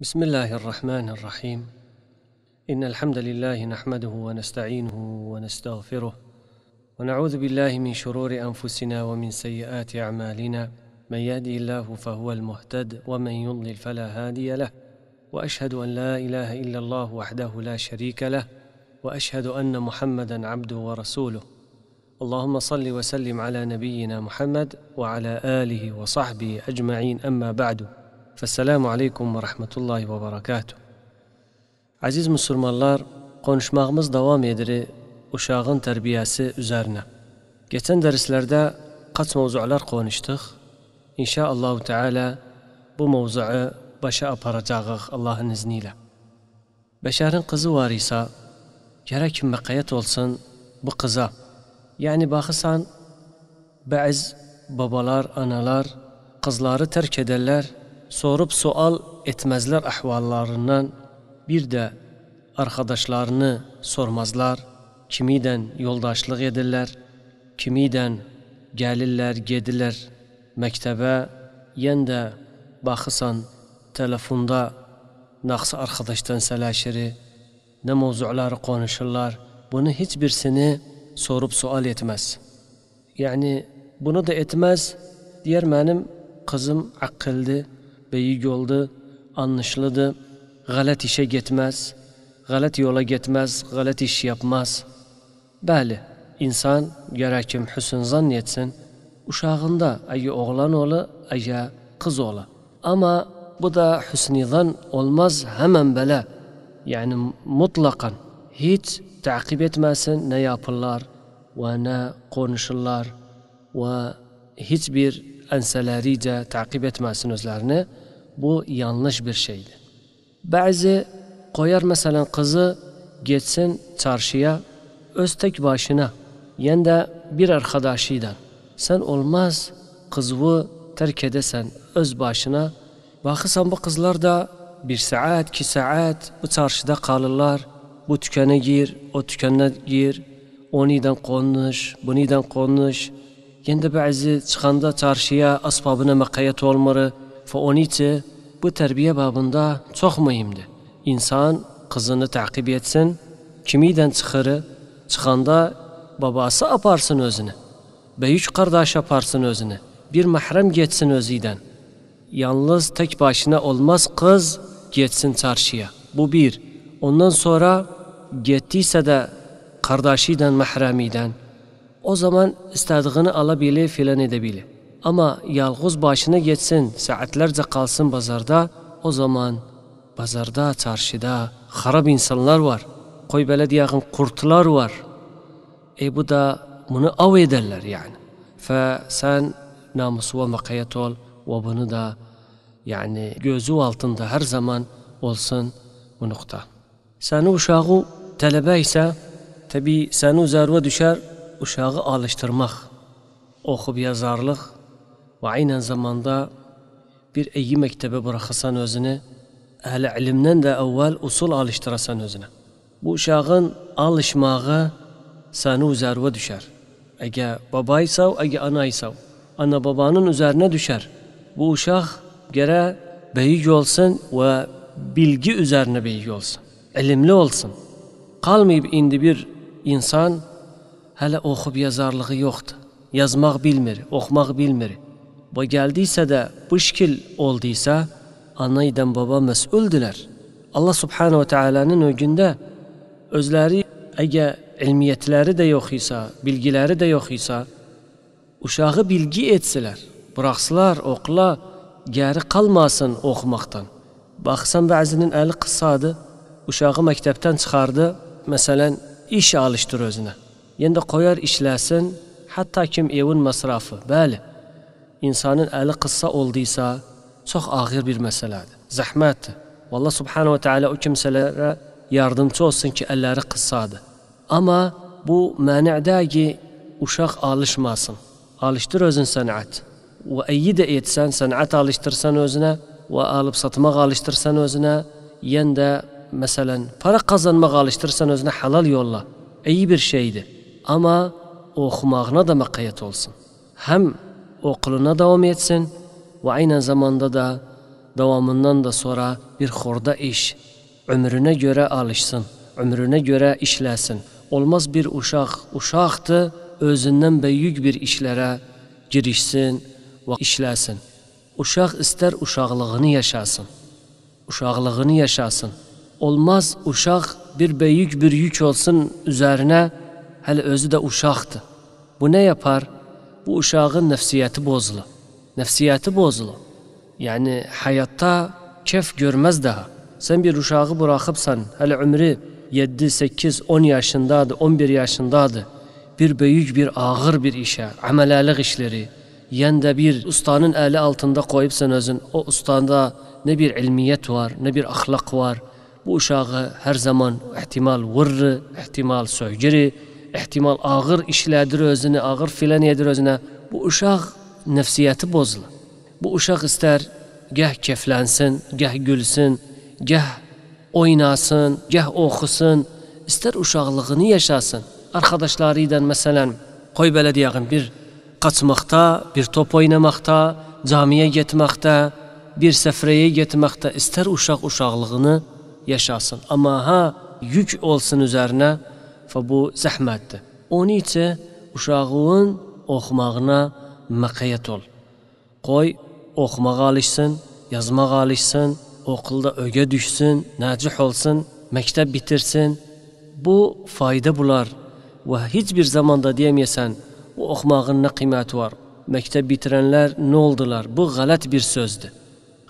بسم الله الرحمن الرحيم ان الحمد لله نحمده ونستعينه ونستغفره ونعوذ بالله من شرور انفسنا ومن سيئات اعمالنا من يهده الله فهو المهتد ومن يضلل فلا هادي له واشهد ان لا اله الا الله وحده لا شريك له واشهد ان محمدا عبده ورسوله اللهم صل وسلم على نبينا محمد وعلى اله وصحبه اجمعين اما بعد Fesselamu aleykum ve rahmetullahi ve berekatuh. Aziz Müslümanlar, konuşmağımız devam edir uşağın terbiyesi üzerine. Geçen derslerde kaç mevzular konuştuk. İnşaallah Teala bu mevzuu başa aparacağıq Allahın izniyle. Beşer'in kızı var ise gerek mekayet olsun bu kıza. Yani bakırsan bazı babalar, analar kızları terk ederler sorup sual etmezler ahvallarından bir de arkadaşlarını sormazlar. Kimiden yoldaşlık edirlər, kimiden gəlirlər, gediler. Mektebe, yen də baxısan telefonda naqs arkadaştan sələşiri, ne mövzuları konuşurlar. Bunu heç birisini sorup sual etmez. Yani bunu da etmez. Diğer benim kızım akıldı, beyi oldu, anlaşıldı. Galet işe gitmez, galet yola gitmez, galet iş yapmaz. Bəli, insan gərəkim hüsn zann etsin, uşağında ayı oğlan ola, ayı kız ola. Ama bu da hüsni zan olmaz hemen böyle. Yani mutlakan hiç takip etmesin ne yapırlar ve ne konuşurlar ve hiçbir enselerice takip etmesinizlerini bu yanlış bir şeydi. Bazı koyar mesela kızı geçsin çarşıya öz tek başına yen de bir arkadaşıyla sen olmaz kızı terk edesen öz başına bakırsan bu kızlar da bir saat ki saat bu çarşıda kalırlar bu tükene gir o tükene gir oniden konuş buniden konuş kendi bazı çıkanda çarşıya asbabına mekayet olmalı. Ve onun için bu terbiye babında çok mühimdi. İnsan kızını takip etsin, kimiden çıkarı, çıkanda babası aparsın özünü. Beyüç kardeş aparsın özünü. Bir mahrem geçsin özüden. Yalnız tek başına olmaz kız geçsin çarşıya. Bu bir. Ondan sonra gittiyse de kardeşiden mahremiden, o zaman istediğini alabili filan edebili. Ama yalğız başına geçsin, saatlerce kalsın bazarda, o zaman bazarda, çarşıda harap insanlar var. Koy böyle diyelim kurtlar var. E bu da bunu av ederler yani. Fe sen namusu ve makayet ol ve bunu da yani gözü altında her zaman olsun bu nokta. Sen uşağı talebe ise tabi seni zarva düşer uşağı alıştırmak, oxub yazarlıq ve aynı zamanda bir iyi məktəbə buraxasan özünü, əhl-i ilimdən də usul alıştırasan özünə. Bu uşağın alışmağı səni üzerine düşer. Əgə baba isə, əgə ana isə, ana babanın üzerine düşer. Bu uşaq gərə böyük olsun ve bilgi üzerine böyük olsun. İlimli olsun. Kalmayıp indi bir insan hələ oxub yazarlığı yoxdur. Yazmaq bilmir, oxumaq bilmir. Bu gəldiysə də, bu şəkil olduysa, ana idən baba məsuldülər. Allah subhanahu taalanın o gündə özləri əgər elmiyyətləri də yox isə, bilgiləri də yox isə, uşağı bilgi etsələr, buraxsılar oxla, gəri qalmasın oxumaqdan. Baxsan bəzinin əli qısadı, uşağı məktəbdən çıxardı, məsələn, iş alışdır özünə endi qo'yar ishlasin hatto kim evin masrofi bali insonning ali qissa oldiysa çox ağır bir məsələdir zəhmətdir vallah subhanahu va taala o kimsələrə yardımçı olsun ki əlləri qıssadır amma bu mənədəki uşaq alışmasın alışdır özün sənət və əyi də etsən sənət alışdırsan özünə və alıb satmaq alışdırsan özünə yenə də məsələn para qazanmaq alışdırsan özünə halal yolla iyi bir şeydir Amma oxumağına da məqayət olsun. Həm oqluna davam etsin və aynən zamanda da davamından da sonra bir xorda iş, ömrünə görə alışsın, ömrünə görə işləsin. Olmaz bir uşaq, uşaqdır, özündən böyük bir işlərə girişsin və işləsin. Uşaq istər uşaqlığını yaşasın. Uşaqlığını yaşasın. Olmaz uşaq bir böyük bir yük olsun üzərinə hele özü de uşaktı. Bu ne yapar? Bu uşağın nefsiyeti bozulur. Nefsiyeti bozulur. Yani hayatta kef görmez daha. Sen bir uşağı bırakıpsan, hele ömrü 7, 8, 10 yaşındadı, 11 yaşındadı. Bir büyük bir ağır bir işe, amelelik işleri, yende bir ustanın eli altında koyupsan özün, o ustanda ne bir ilmiyet var, ne bir ahlak var. Bu uşağı her zaman ihtimal vurru, ihtimal söygiri, ehtimal ağır işlədir özünü, ağır filan edir özünə. Bu uşaq nəfsiyyəti bozulur. Bu uşaq istər gəh keflənsin, gəh gülsün, gəh oynasın, gəh oxusun, istər uşaqlığını yaşasın. Arkadaşları ilə məsələn, qoy belə deyəğim, bir qaçmaqda, bir top oynamaqda, camiyə getməkdə, bir səfrəyə getməkdə istər uşaq uşaqlığını yaşasın. Amma ha, yük olsun üzərinə, فبو زحمت اونی چه uşağın oxumağına məqayət ol. Qoy oxumağa alışsın, yazmağa alışsın, okulda ögə düşsün, nəcih olsun, məktəb bitirsin. Bu fayda bular və heç bir zamanda deyəməyəsən, bu oxumağın nə qiyməti var? Məktəb bitirənlər nə oldular? Bu qələt bir sözdür.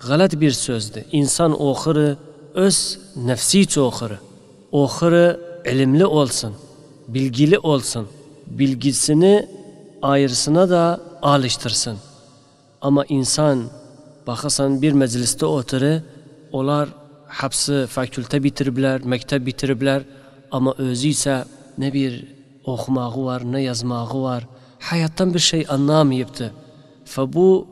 Qələt bir sözdür. İnsan oxuru öz nəfsi üçün oxuru. elimli olsun, bilgili olsun. Bilgisini ayrısına da alıştırsın. Ama insan bakasan bir mecliste oturur, onlar hapsi fakülte bitiribler, məktəb bitiribler, ama özü ise ne bir okumağı var, ne yazmağı var. hayattan bir şey anlamayıbdı. Və bu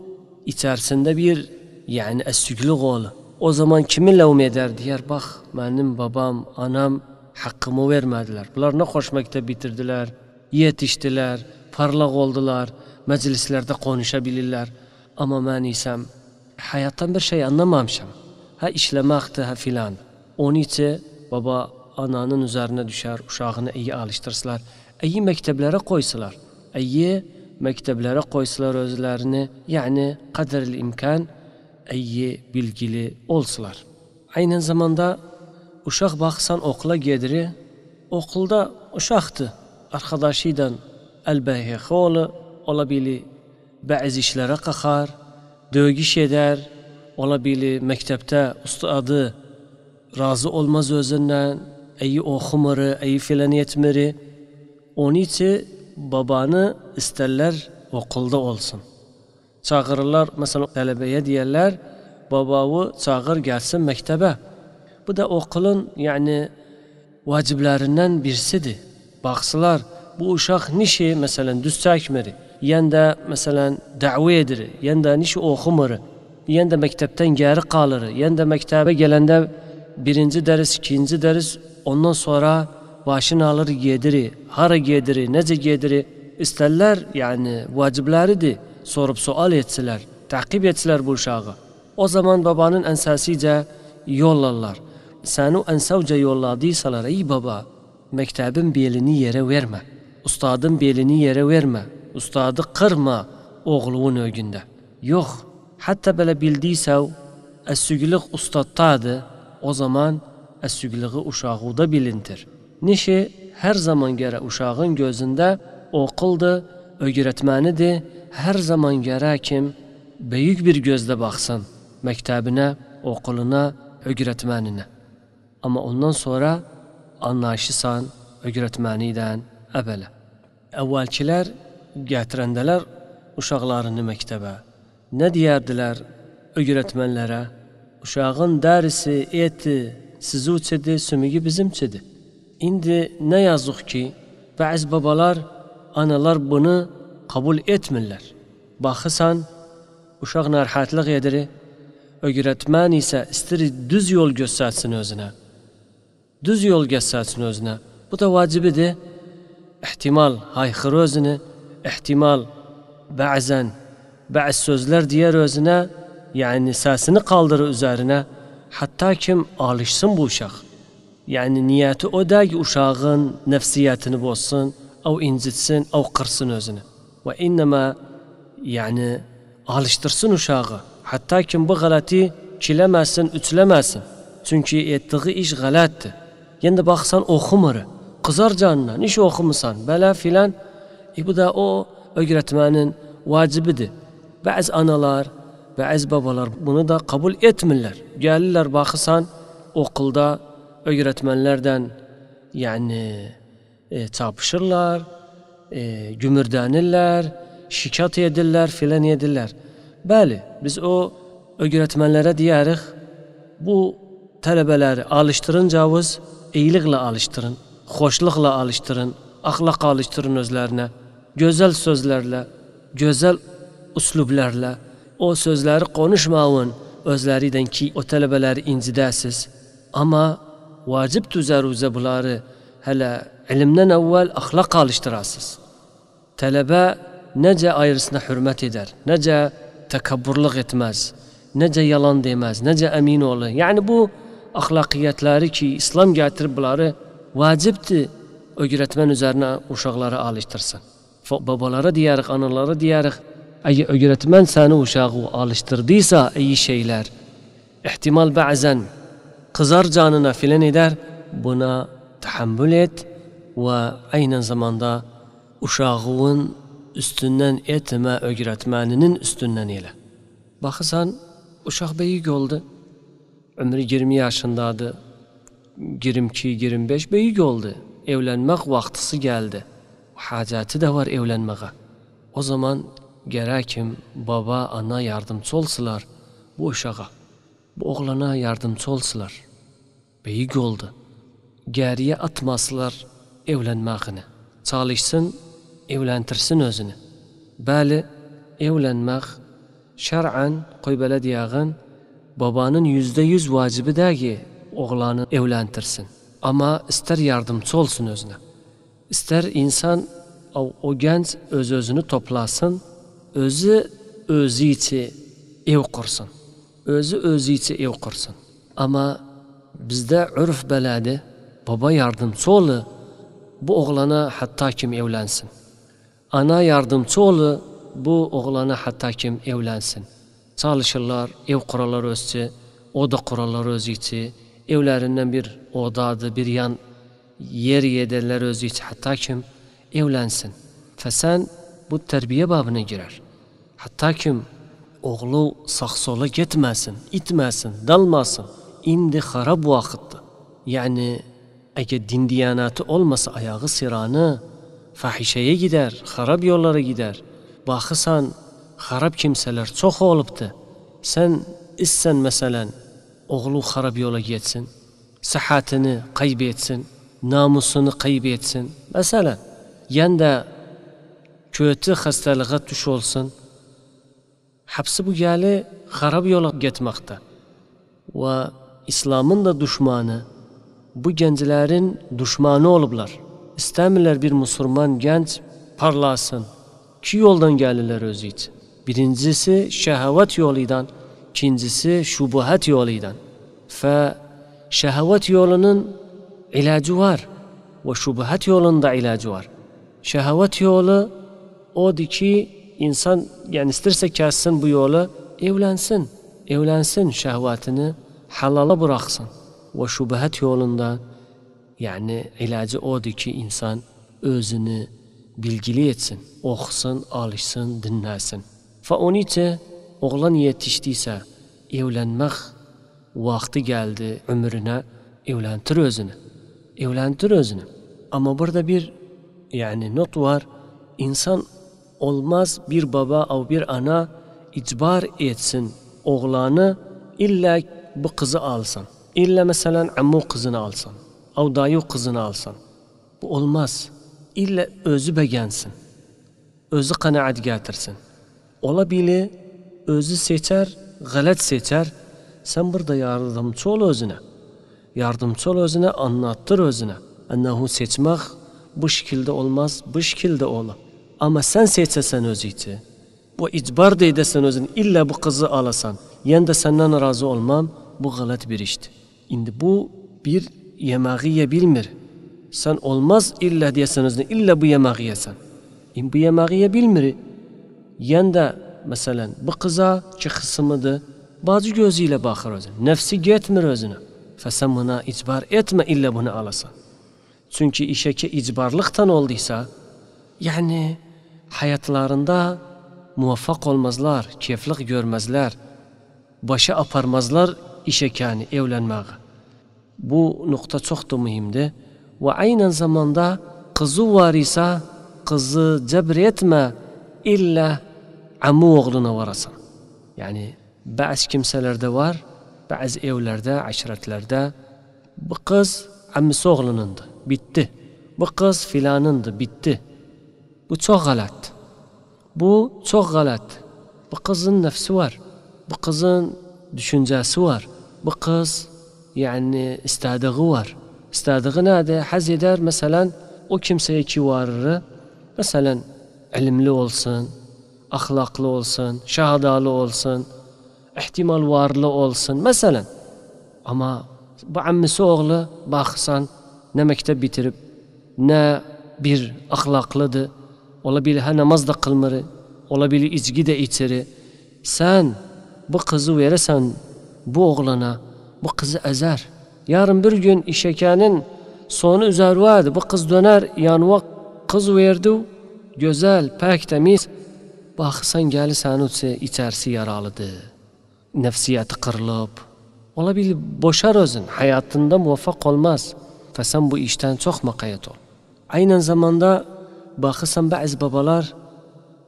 içerisinde bir, yani əssüqlük olur. O zaman kimi ləvm eder deyər, bak, benim babam, anam haqqimi vermadilar bularni qo'sh maktab bitirdiler, yetiştiler, parlak oldular. Meclislerde konuşabilirler. Ama ben isem, hayattan bir şey anlamamışım. ha ishlamaqdi ha filan o'nichi baba ananın üzerine düşer, uşağını iyi alishtirsalar iyi maktablari qo'ysalar iyi maktablari qo'ysalar o'zlarini ya'ni kadar imkan iyi bilgili bo'lsalar Aynı zamanda. Uşaq baxsan oxula gedir. Oxulda uşaqdır. Arxadaşı ilə əlbəhi xolu ola bili bəzi işlərə qaxar, döyüş edər, ola bili məktəbdə ustadı razı olmaz özündən, əyi oxumur, əyi filan etmir. Onun için babanı istərlər okulda olsun. Çağırırlar, məsələn, tələbəyə deyirlər, babavı çağır gəlsin məktəbə. Bu da okulun yani vaciblerinden birisidir. Baksalar bu uşak nişi mesela düz çekmiri, yende mesela davet ediri, yende nişi okumuru, yende mektepten geri kalırı, yende mektebe gelende birinci ders, ikinci ders, ondan sonra başını alır yediri, hara yediri, nece yediri, isterler yani vacibleridir. Sorup sual etsiler, takip etsiler bu uşağı. O zaman babanın ensasice yollarlar sen o ensavca yolladıysalar ey baba, mektebin belini yere verme, ustadın belini yere verme, ustadı kırma oğluğun ögünde. Yok, hatta böyle bildiysev, essügülük ustattadı, o zaman essügülüğü uşağıda bilintir. Nişi her zaman gerek uşağın gözünde okuldu, öğretmenidir, her zaman gerek kim büyük bir gözle baksın mektebine, okuluna, öğretmenine. Amma ondan sonra anlayışısan öyrətməni ilə əvvələ. Əvvəlkilər gətirəndələr uşaqlarını məktəbə. Nə deyərdilər öyrətmənlərə? Uşağın dərsi, eti, sizuçidi, sümüyü bizimçidi. İndi nə yazıq ki, bəzi babalar, analar bunu qəbul etmirlər. Baxısan, uşaq narahatlıq edir, öyrətmən isə istəyir düz yol göstərsin özünə. düz yo'l gazsasin o'zini bu da vacibidir ehtimol hayhir o'zini ehtimol ba'zan ba'z so'zlar deyar o'zini ya'ni sasini kaldır üzerine hatta kim alışsın bu uşaq ya'ni niyati o'dak uşağın nafsiyatini bozsin av incitsin av qirsin o'zini va innama ya'ni olishtirsin uşağı hatta kim bu g'alati kilamasin uchlamasin çünkü ettig'i iş galattı. Yine baksan okumur. Kızar canına. Niş okumusan? Bela filan. E bu da o öğretmenin vacibidir. Bazı analar, bazı babalar bunu da kabul etmirler. Gelirler baksan okulda öğretmenlerden yani e, çarpışırlar, e, gümürdenirler, şikayet edirlər, filan edirlər. Bəli, biz o öğretmenlere deyirik, bu alıştırınca biz. iylikla alishtirin xo'shliqla alishtirin axloqqa alishtirin o'zlarini go'zal so'zlarla go'zal uslublarla u so'zlari qo'nishmavin o'zlaringdanki u talabalar injidasiz ammo vojib tuzaruza bulari hali ilmdan avval axloq alishtirasiz talaba naja ayrisni hurmat edar naja takabburliq etmas naja yolon demas naja amin o'li ya'ni bu axlaqiyətləri ki, İslam gətirib bunları vacibdir öyrətmən üzərinə uşaqları alışdırsın. Babalara deyərik, analara deyərik, əgər öyrətmən səni uşağı alışdırdıysa iyi şeylər, ehtimal bəzən qızar canına filan edər, buna təhammül et və aynı zamanda uşağın üstündən etmə öyrətməninin üstündən elə. Baxırsan, uşaq beyi oldu ömrü 20 yaşındadı. 22, 25 büyük oldu. Evlenmek vaktisi geldi. Hacatı da var evlenmeye. O zaman gerekim baba, ana yardımcı olsalar bu uşağa, bu oğlana yardımcı olsalar. Büyük oldu. Geriye atmasılar evlenmekini. Çalışsın, evlentirsin özünü. Bəli, evlənmək şərən qoy belə deyəğin babanın yüzde yüz vacibi de ki oğlanı evlentirsin. Ama ister yardımcı olsun özüne. İster insan o, o genç öz özünü toplasın, özü özü için ev kursun. Özü özü için ev kursun. Ama bizde ürf beledi, baba yardımcı olu bu oğlana hatta kim evlensin. Ana yardımcı olu bu oğlana hatta kim evlensin.'' çalışırlar, ev kurarlar özü, oda qurarlar özüçi, evlerinden bir odadı, bir yan yer yederler özüçi, hatta kim evlensin. Fesen bu terbiye babına girer. Hatta kim oğlu saksola gitmesin, itmesin, dalmasın. İndi harap vakitti. Yani eğer din diyanatı olmasa ayağı sıranı fahişeye gider, harap yollara gider. Bakısan g'arab kimseler çok olibdi sen issen masalan o'g'li g'arab yo'liga yetsin sahatini qayb namusunu nomusini mesela yanda kötü yanda ko'ti olsun tush bu habsi bugali g'arab yo'liga ketmoqda va islomninda dushmani bu genjlarin düşmanı oliblar istamillar bir Müslüman genç parlasın ki yo'ldan galilar o'zi uchun Birincisi şehvet yoluydan, ikincisi şubuhat yoluydan. Fe şehvet yolunun ilacı var ve şubuhat yolunda ilacı var. Şehvet yolu o ki insan yani isterse kessin bu yolu evlensin. Evlensin şehvetini halala bıraksın. Ve şubuhat yolunda yani ilacı o ki insan özünü bilgili etsin, okusun, alışsın, dinlesin. Fa onun için oğlan yetiştiyse evlenmek vakti geldi ömrüne evlentir özünü. Evlentir özünü. Ama burada bir yani not var. İnsan olmaz bir baba av bir ana icbar etsin oğlanı illa bu kızı alsın, İlla mesela ammu kızını alsın, Av dayu kızını alsın. Bu olmaz. İlla özü begensin. Özü kanaat getirsin ola özü seçer, galet seçer. Sen burada yardımcı ol özüne. Yardımcı ol özüne, anlattır özüne. Ennehu seçmek bu şekilde olmaz, bu şekilde ola. Ama sen seçesen özüyü. Bu icbar deydesen özün, illa bu kızı alasan. Yen de senden razı olmam, bu galet bir işti. İndi bu bir yemeği yebilmir. Sen olmaz illa diyesen özüne, illa bu yemeği yesen. İn bu yemeği yebilmir. Yanda de bu kıza ki kısımıdı bazı gözüyle bakır özüne. Nefsi getmir özüne. Fesen buna icbar etme illa bunu alasa. Çünkü işeki icbarlıktan olduysa yani hayatlarında muvaffak olmazlar, keyiflik görmezler, başa aparmazlar işekani evlenmeyi. Bu nokta çok da mühimdi. Ve aynen zamanda kızı var ise kızı cebretme illa ammu oğluna oborasan ya'ni ba'zi kimsalarda bor ba'zi evlarda ashratlarda bu kız ammisi oğlunundu, bitti, bu kız filanındı, bitti. bu çok g'alat bu çok g'alat bu kızın nafsi var, bu kızın düşüncesi var bu kız, ya'ni istadig'i var istadig'i nada haz eder masalan o kimsaya ki varırı masalan ilmli olsun ahlaklı olsun, şahadalı olsun, ihtimal varlı olsun. Mesela ama bu ammisi oğlu baksan ne mektep bitirip ne bir ahlaklıdı. Olabilir ha namaz da kılmırı, olabilir içki de içeri. Sen bu kızı verirsen bu oğlana bu kızı ezer. Yarın bir gün işekenin sonu üzer vardı. Bu kız döner yanva kız verdi. Güzel, pek temiz baxırsan gəlirsən ötsə içərisi yaralıdır. Nəfsiyyəti qırılıb. Ola bil boşar özün, həyatında muvaffaq olmaz. Və bu işdən çox məqayət ol. Aynı zamanda baxırsan bəzi babalar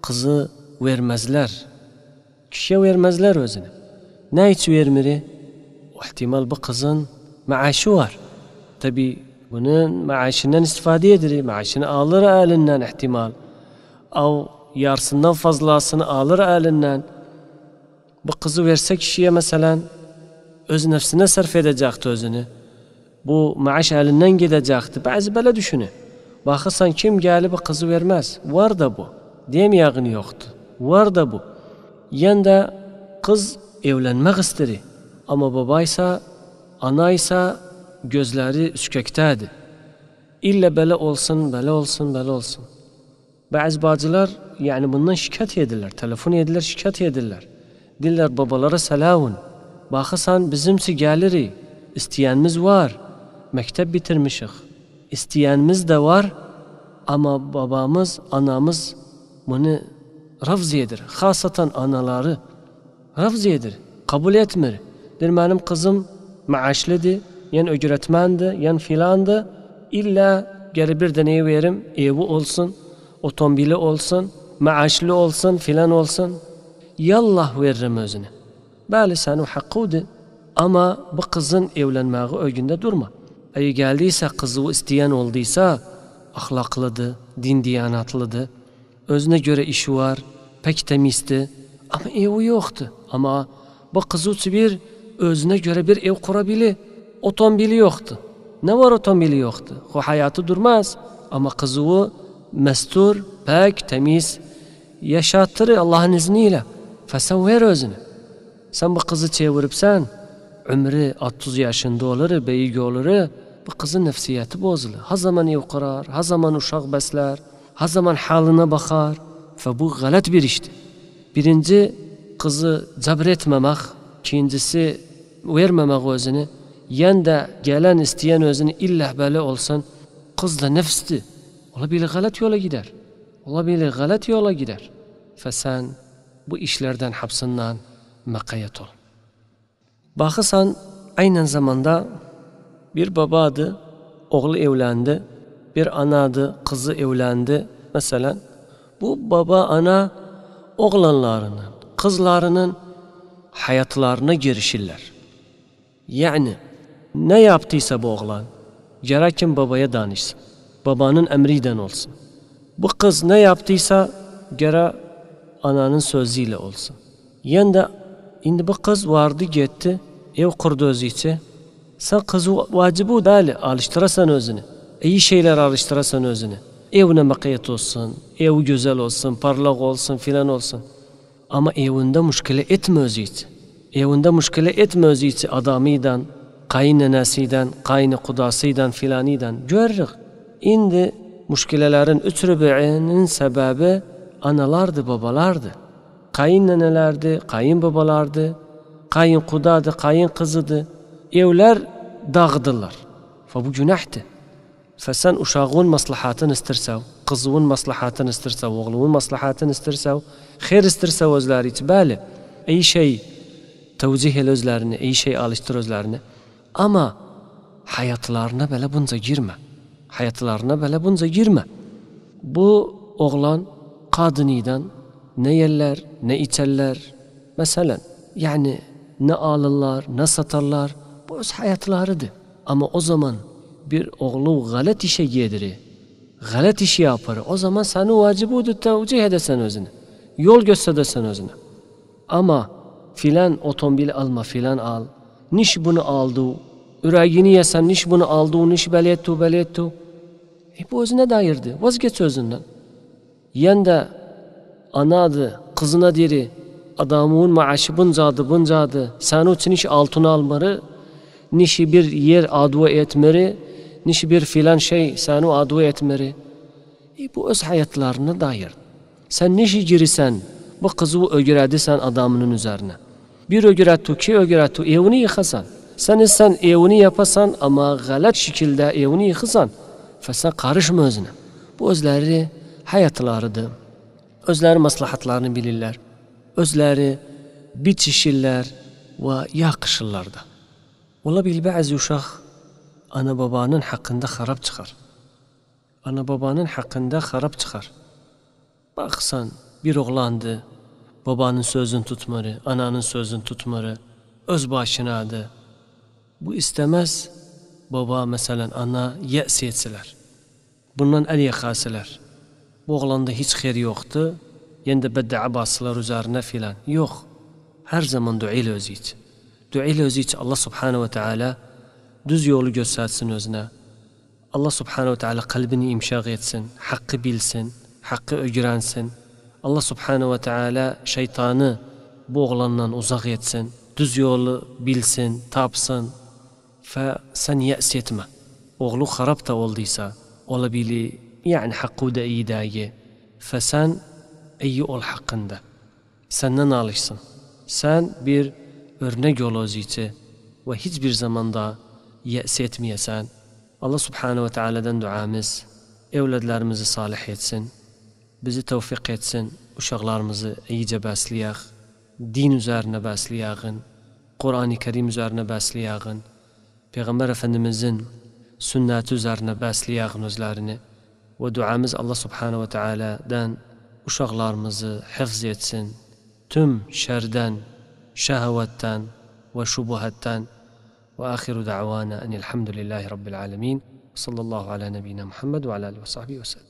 kızı verməzlər. Kişiyə verməzlər özünü. Nə üçün vermir? O ehtimal bu kızın, maaşı var. Tabi bunun maaşından istifadə edir, maaşını alır əlindən ihtimal, Av yarısından fazlasını alır elinden. Bu kızı verse kişiye mesela öz nefsine sarf edecekti özünü. Bu maaş elinden gidecekti. Bazı böyle düşünü. Bakırsan kim gelip kızı vermez. Var da bu. Demeyeğin yoktu. Var da bu. Yanda kız evlenmek istedi. Ama babaysa, anaysa gözleri üşkektedir. İlle böyle olsun, böyle olsun, böyle olsun. Bazı bacılar yani bundan şikayet edirlər, telefon edirlər, şikayet edirlər. diller babalara selavun. Baxırsan bizimsi gəlirik, istəyənimiz var, mektep bitirmişik. İstəyənimiz de var, ama babamız, anamız bunu edir, Hasatan anaları edir, Kabul etmir. Der benim kızım maaşlıdı, yen öğretmendi, yen filandı. İlla geri bir deneyi verim, evi olsun.'' otomobili olsun, maaşlı olsun filan olsin yalloh veririm o'zini bali sanu haqqudi ama bu kızın qizin evlanmag'i o'yginda durma agar geldiyse kızı istagan o'l deysa axloqlidi din diyanatlidi o'zine göre işi var pek temizdi ama evi yoktu. ama bu kızı bir o'zine göre bir ev qurabili otomobili yoktu. ne var otomobili yo'qdi hayatı durmaz ama kızı o mestur, pek, temiz yaşatır Allah'ın izniyle. Fesen ver özünü. Sen bu kızı çeviripsen ömrü 30 yaşında olur, beyi olur. Bu kızın nefsiyeti bozulur. Ha zaman ev kurar, ha zaman uşak besler, ha zaman haline bakar. Ve bu galet bir işti. Birinci kızı cabretmemek, ikincisi vermemek özünü. Yen de gelen isteyen özünü illa böyle olsun. Kız da nefsti. Olabilir galat yola gider. Olabilir galat yola gider. Fesen bu işlerden hapsından mekayet ol. Bakırsan aynen zamanda bir baba adı oğlu evlendi, bir ana adı kızı evlendi. Mesela bu baba ana oğlanlarının, kızlarının hayatlarına girişirler. Yani ne yaptıysa bu oğlan, gerek kim babaya danışsın babanın emriyle olsun. Bu kız ne yaptıysa gera ananın sözüyle olsun. Yende şimdi bu kız vardı gitti ev kurdu özü için. Sen kızı vacibu değil. alıştırasan özünü. İyi şeyler alıştırasan özünü. Ev nemakiyet olsun, ev güzel olsun, parlak olsun filan olsun. Ama evinde müşkile etme özü için. Evinde müşkile etme özü için adamıydan, kayınenesinden, kayını kudasıydan filaniden görürük. İndi müşkilələrin üç rübəyinin səbəbi analardı, babalardı. Qayın nənələrdi, qayın babalardı, qayın qudadı, qayın qızıdı. Evlər dağıdırlar. Və bu günahdır. Fəsən uşağın maslahatını istirsən, qızının maslahatını istirsən, oğlunun maslahatını istirsən, xeyr istirsən özləri üçün. Bəli, ey şey təvcih elə özlərini, ey şey alışdır özlərini. Amma həyatlarına belə bunca girmə. hayatlarına belə bunca girmə. Bu oğlan qadınıydan ne yerlər, ne içərlər. Məsələn, yani ne alırlar, ne satarlar. Bu öz həyatlarıdır. Ama o zaman bir oğlu galet işe gedir, galet işi yapır. O zaman sənin vacibudur təvcih edəsən özünü. Yol göstərəsən özünü. Ama filan otomobil alma, filan al. Niş bunu aldı, Ürəyini yəsən, niş bunu aldı, niş belə etdi, belə etdi. E, bu özünə dairdi. Vazgeç özündən. Yen de anadı, kızına diri, adamın maaşı buncadı, buncadı. Sen için hiç altın almarı, nişi bir yer adua etmeri, nişi bir filan şey sen o adua etmeri. E, bu öz hayatlarına dair. Sen nişi girisen, bu kızı ögüredi sen adamının üzerine. Bir ögüretu, ki ögüretu, evini yıkasan. Sen isen evini yapasan ama galet şekilde evini yıkısan, fesen karışma özüne. Bu özleri hayatlarıdır. Özleri maslahatlarını bilirler. Özleri bitişirler ve yakışırlar da. Ola bil bazı uşak ana babanın hakkında harap çıkar. Ana babanın hakkında harap çıkar. Baksan bir oğlandı, babanın sözünü tutmarı, ananın sözünü tutmarı, öz başınadı, bu istemez baba məsələn ana yəs etsələr bundan əl yaxasılar bu oğlanda heç xeyir yoxdur yenə də bəddə basılar üzərinə filan yok her zaman dua elə özü üçün dua elə Allah subhanahu ve taala düz yolu göstersin özünə Allah subhanahu ve taala kalbini imşaq etsin hakkı bilsin hakkı öyrənsin Allah subhanahu ve taala şeytanı bu oğlandan uzak etsin düz yolu bilsin tapsın فسن يأسيتما وغلو خربت والديسا ولا بيلي يعني حقودة إيداية sen أي ol hakkında senden alışsın. Sen bir örnek ol özüçe ve hiçbir zamanda ye'si etmeyesen. Allah Subhanahu ve Teala'dan duamız evladlarımızı salih etsin. Bizi tevfik etsin. Uşaklarımızı iyice besleyak. Din üzerine besleyakın. Kur'an-ı Kerim üzerine besleyakın. Peyğəmbər Əfəndimizin sünnəti üzərinə bəsliyək özlərini və duamız Allah subhanahu və təalədən uşaqlarımızı hifz etsin. Tüm şərdən, şəhəvətdən və şubuhətdən və axiru da'vana enilhamdülillahi rabbil aləmin. Sallallahu alə nəbiyinə Muhammed və alə alihi və sahbihi və səlləm.